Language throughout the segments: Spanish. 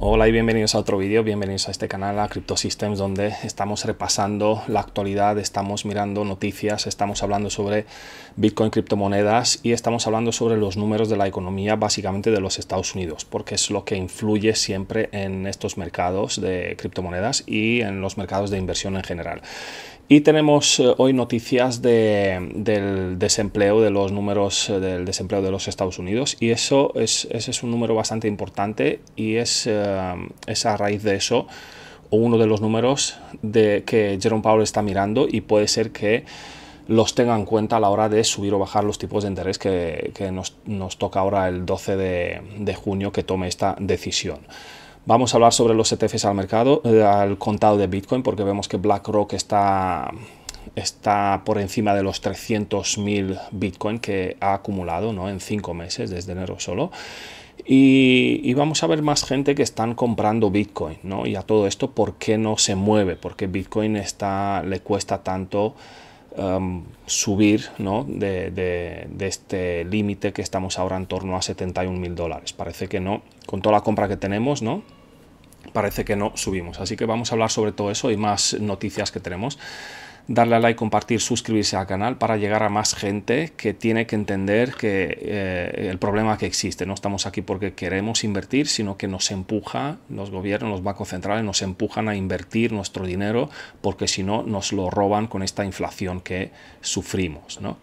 Hola y bienvenidos a otro vídeo, bienvenidos a este canal, a CryptoSystems, donde estamos repasando la actualidad, estamos mirando noticias, estamos hablando sobre Bitcoin, criptomonedas y estamos hablando sobre los números de la economía básicamente de los Estados Unidos, porque es lo que influye siempre en estos mercados de criptomonedas y en los mercados de inversión en general. Y tenemos eh, hoy noticias del desempleo, de los números eh, del desempleo de los Estados Unidos. Y eso es, ese es un número bastante importante y eh, es, a raíz de eso uno de los números de, que Jerome Powell está mirando y puede ser que los tenga en cuenta a la hora de subir o bajar los tipos de interés que, nos, toca ahora el 12 de, de junio que tome esta decisión. Vamos a hablar sobre los ETFs al mercado, eh, al contado de Bitcoin, porque vemos que BlackRock está, está por encima de los 300.000 Bitcoin que ha acumulado ¿no? en cinco meses, desde enero solo. Y, vamos a ver más gente que están comprando Bitcoin, ¿no? Y a todo esto, ¿por qué no se mueve? Porque Bitcoin está, le cuesta tanto um, subir, ¿no? De, este límite que estamos ahora en torno a 71 mil dólares. Parece que no, con toda la compra que tenemos, ¿no? parece que no subimos. Así que vamos a hablar sobre todo eso y más noticias que tenemos. Darle a like, compartir, suscribirse al canal para llegar a más gente que tiene que entender que eh, el problema que existe. No estamos aquí porque queremos invertir, sino que nos empuja, los gobiernos, los bancos centrales nos empujan a invertir nuestro dinero porque si no nos lo roban con esta inflación que sufrimos. ¿no?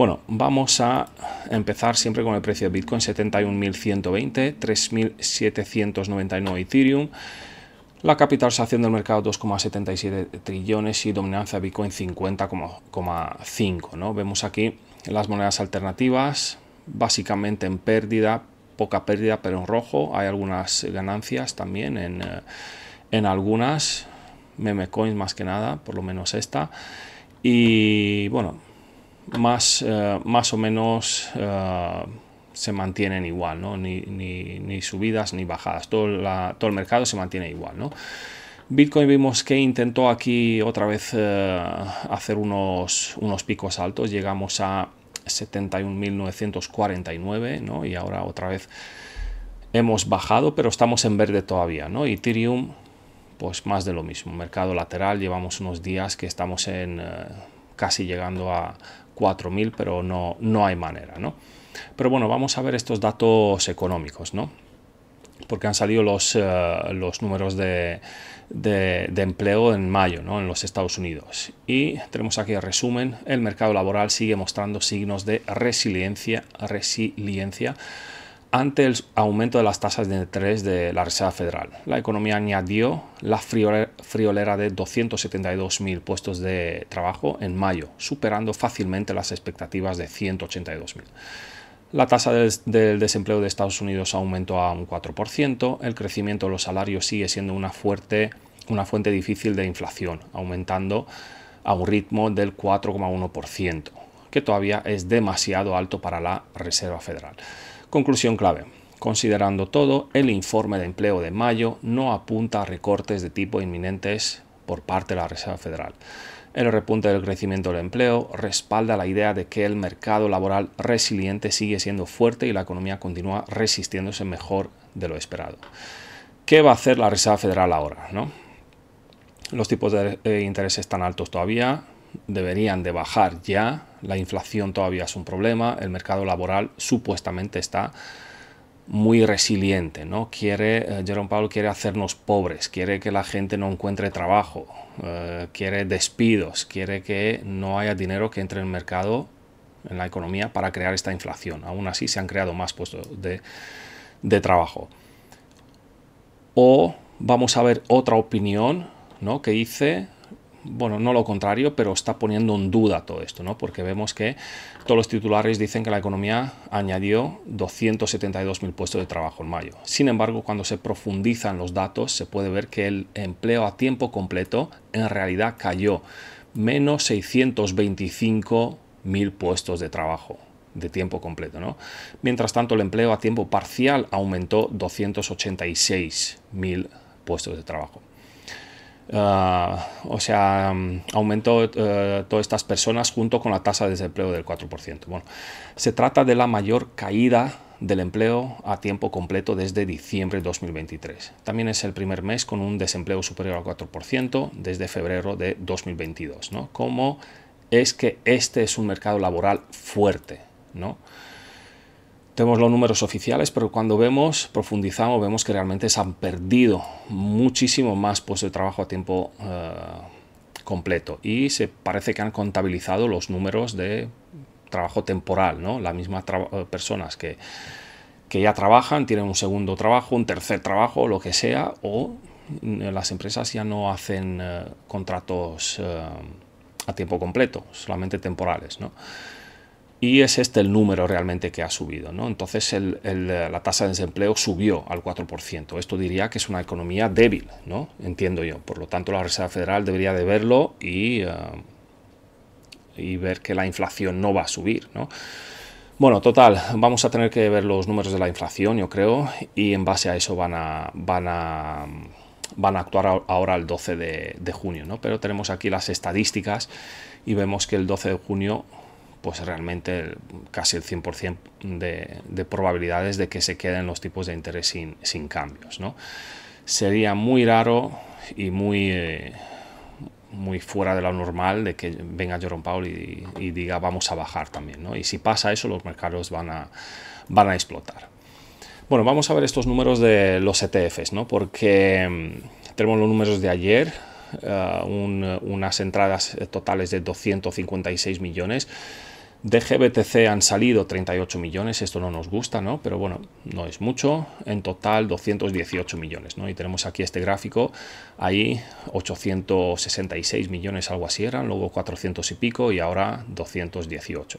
Bueno, vamos a empezar siempre con el precio de Bitcoin, 71.120, 3.799 Ethereum. La capitalización del mercado 2,77 trillones y dominancia de Bitcoin 50,5. ¿no? Vemos aquí las monedas alternativas, básicamente en pérdida, poca pérdida, pero en rojo. Hay algunas ganancias también en, eh, en algunas meme coins más que nada, por lo menos esta. Y bueno, más, eh, más o menos eh, se mantienen igual, ¿no? Ni, subidas ni bajadas, todo, todo el mercado se mantiene igual, ¿no? Bitcoin vimos que intentó aquí otra vez eh, hacer unos, unos picos altos, llegamos a 71.949, ¿no? Y ahora otra vez hemos bajado, pero estamos en verde todavía, ¿no? Ethereum, pues más de lo mismo. Mercado lateral, llevamos unos días que estamos en casi llegando a 4.000, pero no, no hay manera, ¿no? Pero bueno, vamos a ver estos datos económicos, ¿no? Porque han salido los, eh, los números de, empleo en mayo, ¿no? En los Estados Unidos. Y tenemos aquí el resumen. El mercado laboral sigue mostrando signos de resiliencia, resiliencia ante el aumento de las tasas de interés de la Reserva Federal. La economía añadió la friolera de 272.000 puestos de trabajo en mayo, superando fácilmente las expectativas de 182.000. La tasa del, desempleo de Estados Unidos aumentó a un 4%, el crecimiento de los salarios sigue siendo una, fuerte, una fuente difícil de inflación, aumentando a un ritmo del 4,1%, que todavía es demasiado alto para la Reserva Federal. Conclusión clave. Considerando todo, el informe de empleo de mayo no apunta a recortes de tipo inminentes por parte de la Reserva Federal. El repunte del crecimiento del empleo respalda la idea de que el mercado laboral resiliente sigue siendo fuerte y la economía continúa resistiéndose mejor de lo esperado. ¿Qué va a hacer la Reserva Federal ahora? Los tipos de eh, interés están altos todavía, deberían de bajar ya, la inflación todavía es un problema, el mercado laboral supuestamente está muy resiliente, ¿no? Quiere, eh, Jerome Powell quiere hacernos pobres, quiere que la gente no encuentre trabajo, eh, quiere despidos, quiere que no haya dinero que entre en el mercado, en la economía, para crear esta inflación. Aún así se han creado más puestos de, de trabajo. O vamos a ver otra opinión, ¿no? Que dice bueno, no lo contrario, pero está poniendo en duda todo esto, Porque vemos que todos los titulares dicen que la economía añadió 272.000 puestos de trabajo en mayo. Sin embargo, cuando se profundizan los datos, se puede ver que el empleo a tiempo completo en realidad cayó menos 625.000 puestos de trabajo de tiempo completo, Mientras tanto, el empleo a tiempo parcial aumentó 286.000 puestos de trabajo. Ah, o sea, mm, aumentó eh, todas estas personas junto con la tasa de desempleo del 4%. Bueno, se trata de la mayor caída del empleo a tiempo completo desde diciembre de 2023. También es el primer mes con un desempleo superior al 4% desde febrero de 2022. ¿no? ¿Cómo es que este es un mercado laboral fuerte? ¿no? Tenemos los números oficiales, pero cuando vemos, profundizamos, vemos que realmente se han perdido muchísimo más puestos de trabajo a tiempo eh, completo. Y se parece que han contabilizado los números de trabajo temporal, ¿no? Las mismas eh, personas que, ya trabajan, tienen un segundo trabajo, un tercer trabajo, lo que sea, o mm, las empresas ya no hacen eh, contratos a tiempo completo, solamente temporales, ¿no? y es este el número realmente que ha subido. ¿no? Entonces eh, la tasa de desempleo subió al 4%. Esto diría que es una economía débil, ¿no? entiendo yo. Por lo tanto, la Reserva Federal debería de verlo y, eh, y ver que la inflación no va a subir. Bueno, total, vamos a tener que ver los números de la inflación, yo creo, y en base a eso van a, van a, van a actuar ahora el 12 de, de junio, ¿no? Pero tenemos aquí las estadísticas y vemos que el 12 de junio pues realmente casi el 100% de, probabilidades de que se queden los tipos de interés sin, cambios. ¿no? Sería muy raro y muy, eh, muy fuera de lo normal de que venga Jerome Powell y, diga vamos a bajar también. ¿no? Y si pasa eso, los mercados van a, van a explotar. Bueno, vamos a ver estos números de los ETFs, porque mm, tenemos los números de ayer, eh, unas entradas eh, totales de 256 millones. De GBTC han salido 38 millones, esto no nos gusta, ¿no? Pero bueno, no es mucho. En total 218 millones, ¿no? Y tenemos aquí este gráfico, ahí 866 millones, algo así eran, luego 400 y pico y ahora 218.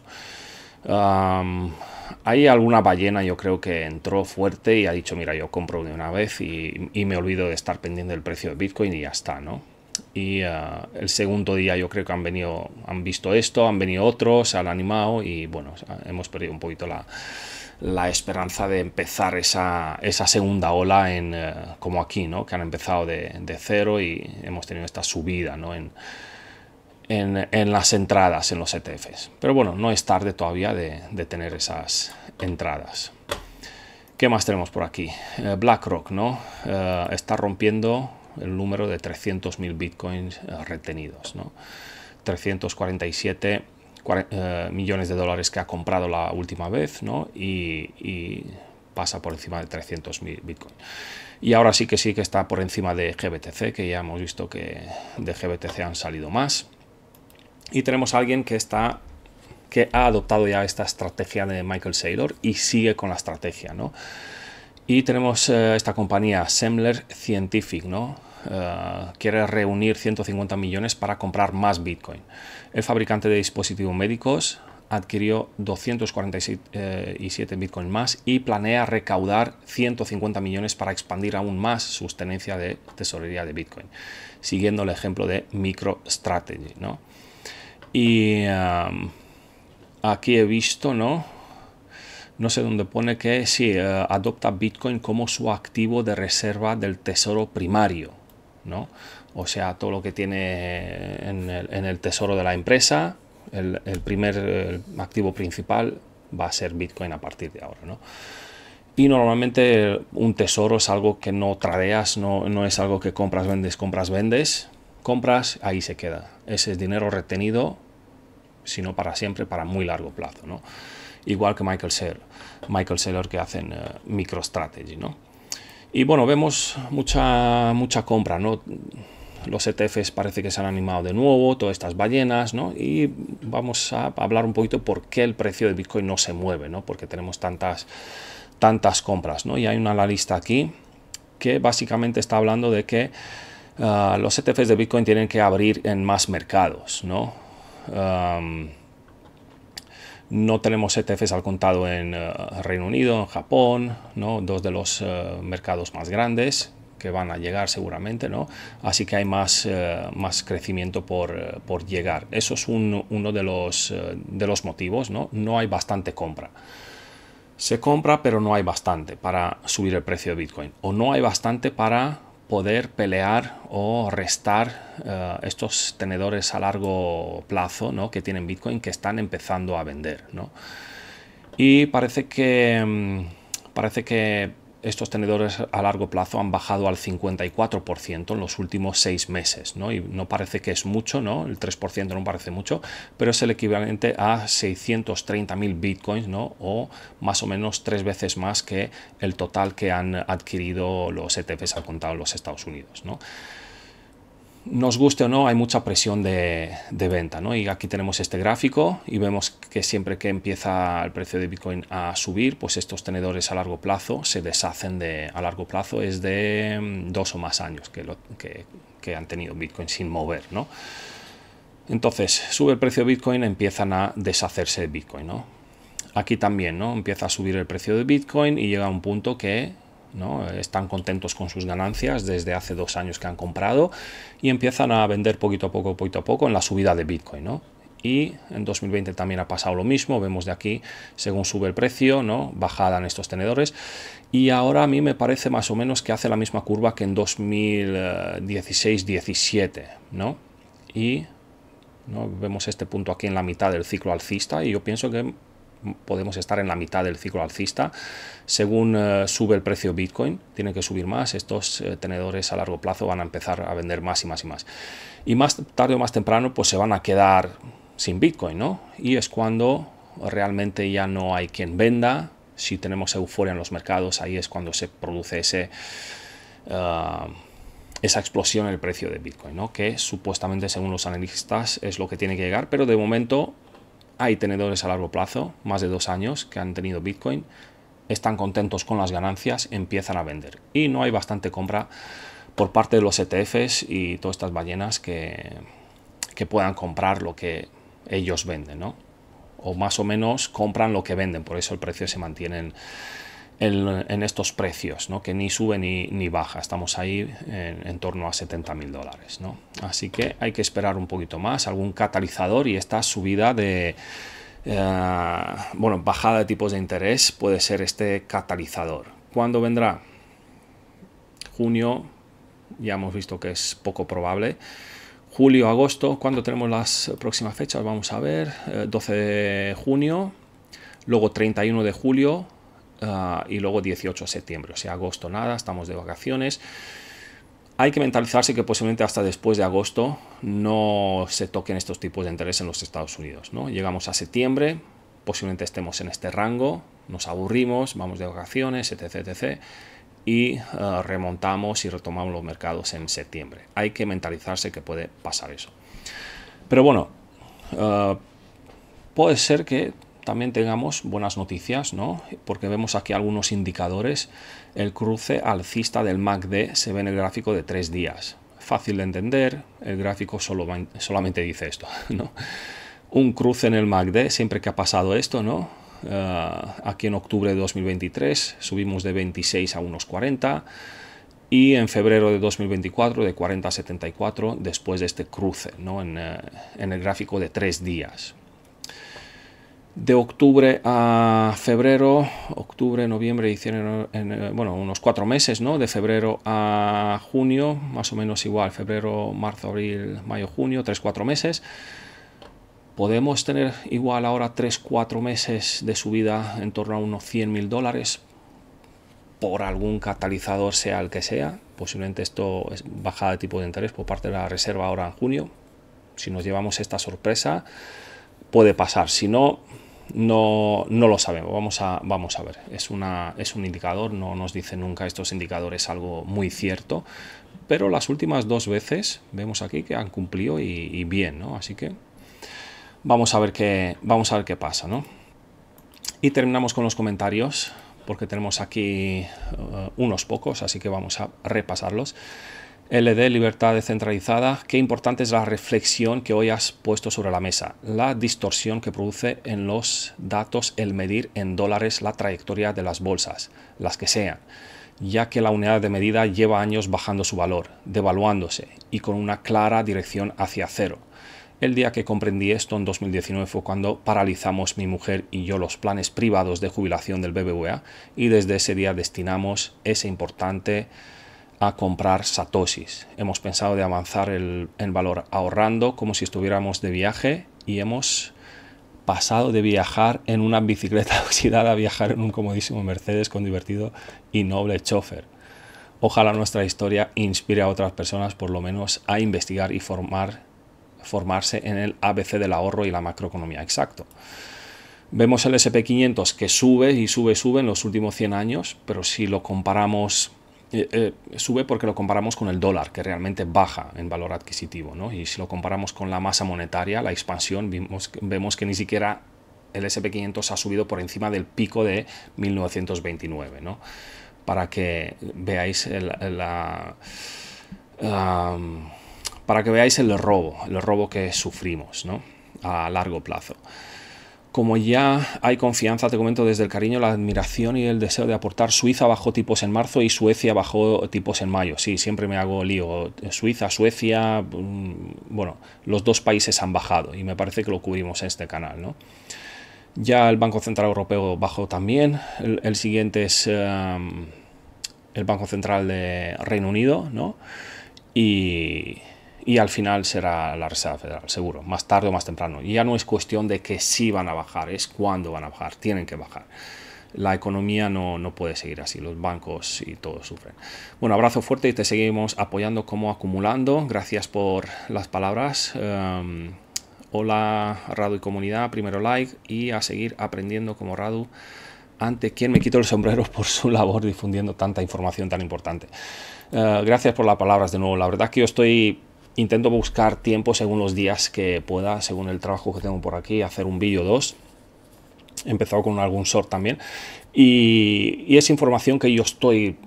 hay alguna ballena, yo creo que entró fuerte y ha dicho, mira, yo compro de una vez y, me olvido de estar pendiente del precio de Bitcoin y ya está, ¿no? Y ah, el segundo día yo creo que han venido, han visto esto, han venido otros, han animado y bueno, hemos perdido un poquito la, esperanza de empezar esa, segunda ola eh, como aquí, ¿no? que han empezado de, cero y hemos tenido esta subida en, las entradas en los ETFs. Pero bueno, no es tarde todavía de, tener esas entradas. ¿Qué más tenemos por aquí? Eh, BlackRock, ¿no? Eh, está rompiendo el número de 300.000 bitcoins eh, retenidos. 347 eh, millones de dólares que ha comprado la última vez ¿no? y, pasa por encima de 300.000 bitcoins. Y ahora sí que sí que está por encima de GBTC, que ya hemos visto que de GBTC han salido más. Y tenemos a alguien que está que ha adoptado ya esta estrategia de Michael Saylor y sigue con la estrategia, ¿no? tenemos eh, esta compañía, Semler Scientific, ¿no? Eh, quiere reunir 150 millones para comprar más Bitcoin. El fabricante de dispositivos médicos adquirió 247 eh, Bitcoin más y planea recaudar 150 millones para expandir aún más su tenencia de tesorería de Bitcoin, siguiendo el ejemplo de MicroStrategy, ¿no? Y aquí he visto, ¿no? no sé dónde pone que sí, eh, adopta Bitcoin como su activo de reserva del tesoro primario, ¿no? O sea, todo lo que tiene en el, tesoro de la empresa, el, primer activo principal va a ser Bitcoin a partir de ahora, ¿no? Y normalmente un tesoro es algo que no tradeas, no, no es algo que compras, vendes, compras, vendes. Compras, ahí se queda. Ese es dinero retenido, sino para siempre, para muy largo plazo, ¿no? igual que Michael Saylor, Michael Saylor que hacen eh, MicroStrategy, ¿no? Y bueno, vemos mucha, mucha compra, ¿no? Los ETFs parece que se han animado de nuevo, todas estas ballenas, ¿no? Y vamos a hablar un poquito por qué el precio de Bitcoin no se mueve, ¿no? Porque tenemos tantas, tantas compras, ¿no? Y hay una lista aquí que básicamente está hablando de que eh, los ETFs de Bitcoin tienen que abrir en más mercados, ¿no? No tenemos ETFs al contado en eh, Reino Unido, en Japón, ¿no? dos de los eh, mercados más grandes que van a llegar seguramente, ¿no? Así que hay más, eh, más crecimiento por, llegar. Eso es uno de los, de los motivos, ¿no? No hay bastante compra. Se compra, pero no hay bastante para subir el precio de Bitcoin. O no hay bastante para poder pelear o restar eh, estos tenedores a largo plazo ¿no? que tienen Bitcoin que están empezando a vender. ¿no? Y parece que, mm, parece que estos tenedores a largo plazo han bajado al 54% en los últimos seis meses, ¿no? Y no parece que es mucho, ¿no? El 3% no parece mucho, pero es el equivalente a 630.000 bitcoins, ¿no? O más o menos tres veces más que el total que han adquirido los ETFs al contado en los Estados Unidos, ¿no? nos guste o no, hay mucha presión de, venta. ¿no? Y aquí tenemos este gráfico y vemos que siempre que empieza el precio de Bitcoin a subir, pues estos tenedores a largo plazo se deshacen de, a largo plazo, es de mm, dos o más años que, lo, que, han tenido Bitcoin sin mover. ¿no? Entonces, sube el precio de Bitcoin, empiezan a deshacerse de Bitcoin. ¿no? Aquí también ¿no? empieza a subir el precio de Bitcoin y llega a un punto que están contentos con sus ganancias desde hace dos años que han comprado y empiezan a vender poquito a poco, poquito a poco en la subida de Bitcoin, y en 2020 también ha pasado lo mismo, vemos de aquí según sube el precio, ¿no? bajada en estos tenedores y ahora a mí me parece más o menos que hace la misma curva que en 2016-17, ¿no? Y ¿no? vemos este punto aquí en la mitad del ciclo alcista y yo pienso que podemos estar en la mitad del ciclo alcista. Según eh, sube el precio Bitcoin, tiene que subir más, estos eh, tenedores a largo plazo van a empezar a vender más y más y más. Y más tarde o más temprano, pues se van a quedar sin Bitcoin, Y es cuando realmente ya no hay quien venda. Si tenemos euforia en los mercados, ahí es cuando se produce ese... Eh, esa explosión en el precio de Bitcoin, que supuestamente según los analistas es lo que tiene que llegar, pero de momento hay tenedores a largo plazo, más de dos años, que han tenido Bitcoin, están contentos con las ganancias, empiezan a vender. Y no hay bastante compra por parte de los ETFs y todas estas ballenas que, puedan comprar lo que ellos venden, ¿no? O más o menos compran lo que venden, por eso el precio se mantiene en, estos precios, que ni sube ni, baja. Estamos ahí en, en torno a 70 mil dólares. Así que hay que esperar un poquito más, algún catalizador y esta subida de... Eh, bueno, bajada de tipos de interés puede ser este catalizador. ¿Cuándo vendrá? Junio, ya hemos visto que es poco probable. Julio, agosto, ¿cuándo tenemos las próximas fechas? Vamos a ver, 12 eh, de junio, luego 31 de julio, Ah, y luego 18 de septiembre, o sea, agosto nada, estamos de vacaciones. Hay que mentalizarse que posiblemente hasta después de agosto no se toquen estos tipos de interés en los Estados Unidos. ¿no? Llegamos a septiembre, posiblemente estemos en este rango, nos aburrimos, vamos de vacaciones, etc. etc y ah, remontamos y retomamos los mercados en septiembre. Hay que mentalizarse que puede pasar eso. Pero bueno, ah, puede ser que también tengamos buenas noticias, ¿no? Porque vemos aquí algunos indicadores. El cruce alcista del MACD se ve en el gráfico de tres días. Fácil de entender, el gráfico solamente dice esto, ¿no? Un cruce en el MACD, siempre que ha pasado esto, ¿no? Ah, aquí en octubre de 2023 subimos de 26 a unos 40 y en febrero de 2024 de 40 a 74 después de este cruce ¿no? en, eh, en el gráfico de tres días de octubre a febrero, octubre, noviembre, diciembre, en, eh, bueno, unos cuatro meses, ¿no? De febrero a junio, más o menos igual, febrero, marzo, abril, mayo, junio, tres, cuatro meses. Podemos tener igual ahora tres, cuatro meses de subida en torno a unos 100 mil dólares por algún catalizador, sea el que sea. Posiblemente esto es bajada de tipo de interés por parte de la reserva ahora en junio. Si nos llevamos esta sorpresa, puede pasar. Si no, no, no lo sabemos. Vamos a, vamos a ver. Es, una, es un indicador, no nos dice nunca estos indicadores algo muy cierto. Pero las últimas dos veces vemos aquí que han cumplido y, bien, ¿no? Así que vamos a ver qué, vamos a ver qué pasa, ¿no? Y terminamos con los comentarios, porque tenemos aquí eh, unos pocos, así que vamos a repasarlos. LD, libertad descentralizada, qué importante es la reflexión que hoy has puesto sobre la mesa, la distorsión que produce en los datos el medir en dólares la trayectoria de las bolsas, las que sean, ya que la unidad de medida lleva años bajando su valor, devaluándose y con una clara dirección hacia cero. El día que comprendí esto en 2019 fue cuando paralizamos mi mujer y yo los planes privados de jubilación del BBVA y desde ese día destinamos ese importante a comprar satosis Hemos pensado de avanzar el, en valor ahorrando como si estuviéramos de viaje y hemos pasado de viajar en una bicicleta oxidada a viajar en un comodísimo Mercedes con divertido y noble chofer. Ojalá nuestra historia inspire a otras personas por lo menos a investigar y formar, formarse en el ABC del ahorro y la macroeconomía. Exacto. Vemos el SP500 que sube y sube, sube en los últimos 100 años, pero si lo comparamos eh, sube porque lo comparamos con el dólar, que realmente baja en valor adquisitivo, Y si lo comparamos con la masa monetaria, la expansión, vemos que ni siquiera el SP500 ha subido por encima del pico de 1929, Para que veáis el, para que veáis el robo, el robo que sufrimos a largo plazo. Como ya hay confianza, te comento desde el cariño, la admiración y el deseo de aportar. Suiza bajó tipos en marzo y Suecia bajó tipos en mayo. Sí, siempre me hago lío. Suiza, Suecia, mm, bueno, los dos países han bajado y me parece que lo cubrimos en este canal, ¿no? Ya el Banco Central Europeo bajó también. El, siguiente es em, el Banco Central de Reino Unido, ¿no? Y y al final será la Reserva Federal, seguro, más tarde o más temprano. Y ya no es cuestión de que sí van a bajar, es cuándo van a bajar, tienen que bajar. La economía no, puede seguir así, los bancos y todos sufren. Bueno, abrazo fuerte y te seguimos apoyando como acumulando. Gracias por las palabras. Em, hola Radu y comunidad, primero like y a seguir aprendiendo como Radu ante quien me quito el sombrero por su labor difundiendo tanta información tan importante. Eh, gracias por las palabras de nuevo. La verdad que yo estoy Intento buscar tiempo según los días que pueda, según el trabajo que tengo por aquí, hacer un vídeo dos. He empezado con algún short también. Y, y es información que yo estoy,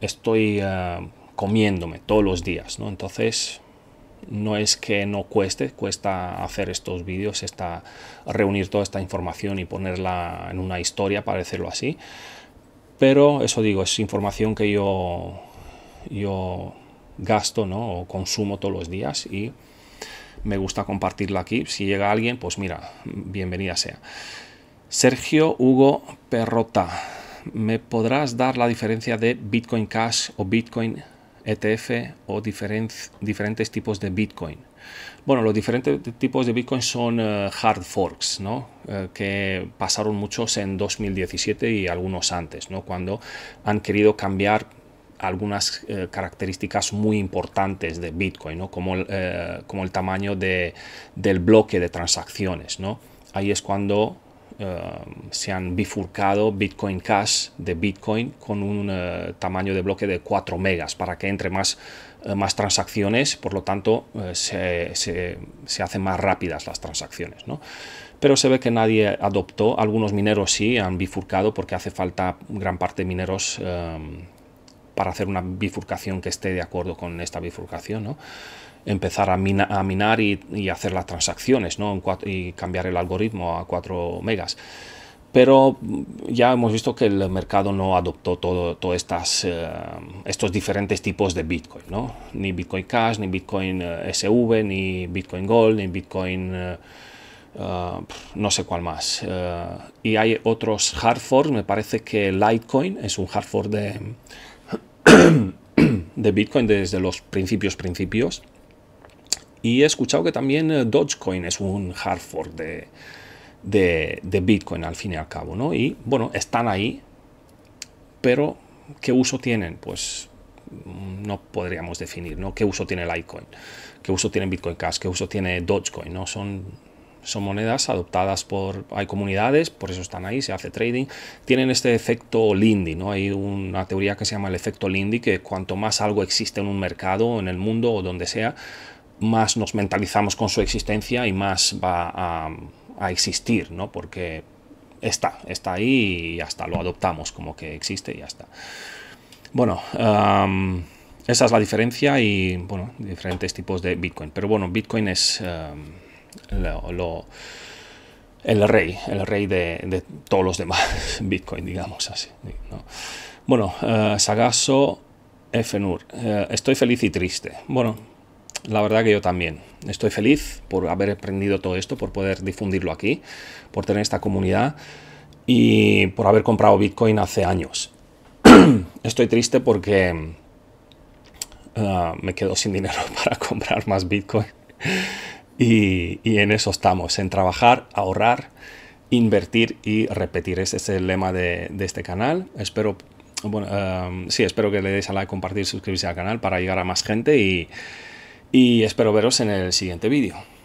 estoy eh, comiéndome todos los días, ¿no? Entonces, no es que no cueste, cuesta hacer estos vídeos, esta, reunir toda esta información y ponerla en una historia, para así. Pero eso digo, es información que yo, yo gasto ¿no? o consumo todos los días y me gusta compartirla aquí. Si llega alguien, pues mira, bienvenida sea. Sergio Hugo Perrota, ¿me podrás dar la diferencia de Bitcoin Cash o Bitcoin ETF o diferentes tipos de Bitcoin? Bueno, los diferentes tipos de Bitcoin son eh, hard forks, eh, que pasaron muchos en 2017 y algunos antes, ¿no? Cuando han querido cambiar algunas eh, características muy importantes de Bitcoin, como, el, eh, como el tamaño del bloque de transacciones. ¿no? Ahí es cuando eh, se han bifurcado Bitcoin Cash de Bitcoin con un tamaño de bloque de 4 megas para que entre más, más transacciones, por lo tanto se, se, hacen más rápidas las transacciones. Pero se ve que nadie adoptó, algunos mineros sí han bifurcado porque hace falta gran parte de mineros. Em, para hacer una bifurcación que esté de acuerdo con esta bifurcación, ¿no? empezar a, a minar y, hacer las transacciones ¿no? en y cambiar el algoritmo a 4 megas. Pero ya hemos visto que el mercado no adoptó todos estas eh, estos diferentes tipos de Bitcoin, ¿no? ni Bitcoin Cash, ni Bitcoin eh, SV, ni Bitcoin Gold, ni Bitcoin... Eh, no sé cuál más. y hay otros hard forks, me parece que Litecoin es un hard fork de, de Bitcoin desde los principios principios. Y he escuchado que también eh, Dogecoin es un hard fork de, Bitcoin al fin y al cabo, ¿no? Y bueno, están ahí, pero ¿qué uso tienen? Pues mm, no podríamos definir, ¿no? ¿Qué uso tiene Litecoin? ¿Qué uso tiene Bitcoin Cash? ¿Qué uso tiene Dogecoin? ¿No? Son son monedas adoptadas por, hay comunidades, por eso están ahí, se hace trading, tienen este efecto Lindy, ¿no? Hay una teoría que se llama el efecto Lindy, que cuanto más algo existe en un mercado, en el mundo o donde sea, más nos mentalizamos con su existencia y más va a, existir, ¿no? Porque está, está ahí y hasta lo adoptamos como que existe y ya está. Bueno, esa es la diferencia y, bueno, diferentes tipos de Bitcoin. Pero bueno, Bitcoin es el rey, el rey de, todos los demás Bitcoin, digamos así. Bueno, eh, Sagaso FNUR, eh, estoy feliz y triste. Bueno, la verdad que yo también. Estoy feliz por haber aprendido todo esto, por poder difundirlo aquí, por tener esta comunidad y por haber comprado Bitcoin hace años. estoy triste porque eh, me quedo sin dinero para comprar más Bitcoin. Y, en eso estamos, en trabajar, ahorrar, invertir y repetir. Ese es el lema de, este canal. Espero em, sí, espero que le deis a like, compartir, suscribirse al canal para llegar a más gente y espero veros en el siguiente vídeo.